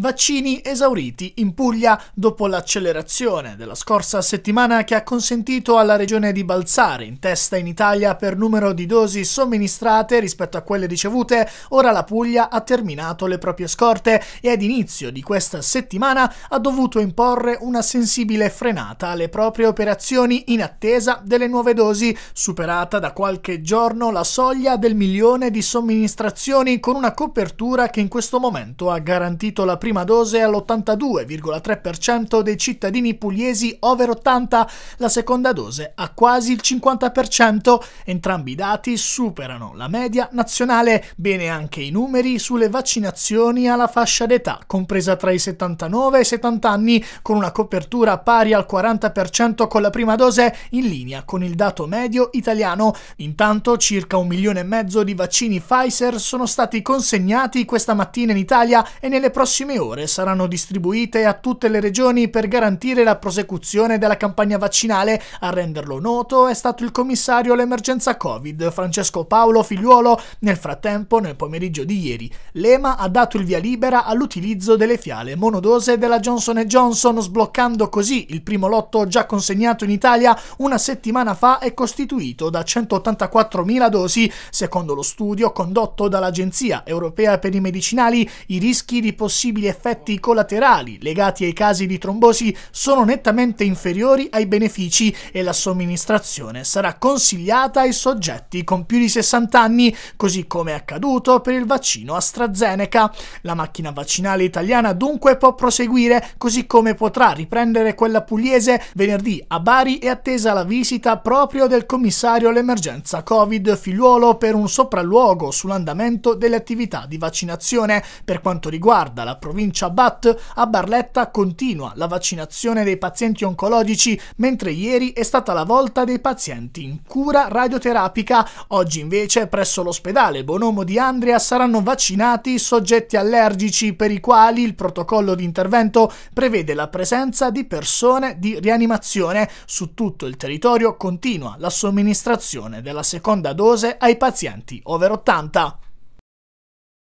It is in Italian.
Vaccini esauriti in Puglia dopo l'accelerazione della scorsa settimana che ha consentito alla regione di balzare in testa in Italia per numero di dosi somministrate rispetto a quelle ricevute, ora la Puglia ha terminato le proprie scorte e ad inizio di questa settimana ha dovuto imporre una sensibile frenata alle proprie operazioni in attesa delle nuove dosi, superata da qualche giorno la soglia del milione di somministrazioni con una copertura che in questo momento ha garantito la prima prima dose all'82,3% dei cittadini pugliesi over 80, la seconda dose a quasi il 50%. Entrambi i dati superano la media nazionale, bene anche i numeri sulle vaccinazioni alla fascia d'età, compresa tra i 79 e i 70 anni, con una copertura pari al 40% con la prima dose, in linea con il dato medio italiano. Intanto circa un milione e mezzo di vaccini Pfizer sono stati consegnati questa mattina in Italia e nelle prossime prossime ore saranno distribuite a tutte le regioni per garantire la prosecuzione della campagna vaccinale. A renderlo noto è stato il commissario all'emergenza Covid, Francesco Paolo Figliuolo. Nel frattempo, nel pomeriggio di ieri, l'EMA ha dato il via libera all'utilizzo delle fiale monodose della Johnson Johnson, sbloccando così il primo lotto già consegnato in Italia una settimana fa e costituito da 184.000 dosi. Secondo lo studio condotto dall'Agenzia Europea per i Medicinali, i rischi di possibili possibili effetti collaterali legati ai casi di trombosi sono nettamente inferiori ai benefici e la somministrazione sarà consigliata ai soggetti con più di 60 anni, così come è accaduto per il vaccino AstraZeneca. La macchina vaccinale italiana dunque può proseguire, così come potrà riprendere quella pugliese venerdì a Bari è attesa la visita proprio del commissario all'emergenza Covid Figliuolo per un sopralluogo sull'andamento delle attività di vaccinazione. Per quanto riguarda la protezione provincia Bat, a Barletta continua la vaccinazione dei pazienti oncologici, mentre ieri è stata la volta dei pazienti in cura radioterapica. Oggi invece presso l'ospedale Bonomo di Andria saranno vaccinati soggetti allergici per i quali il protocollo di intervento prevede la presenza di persone di rianimazione. Su tutto il territorio continua la somministrazione della seconda dose ai pazienti over 80.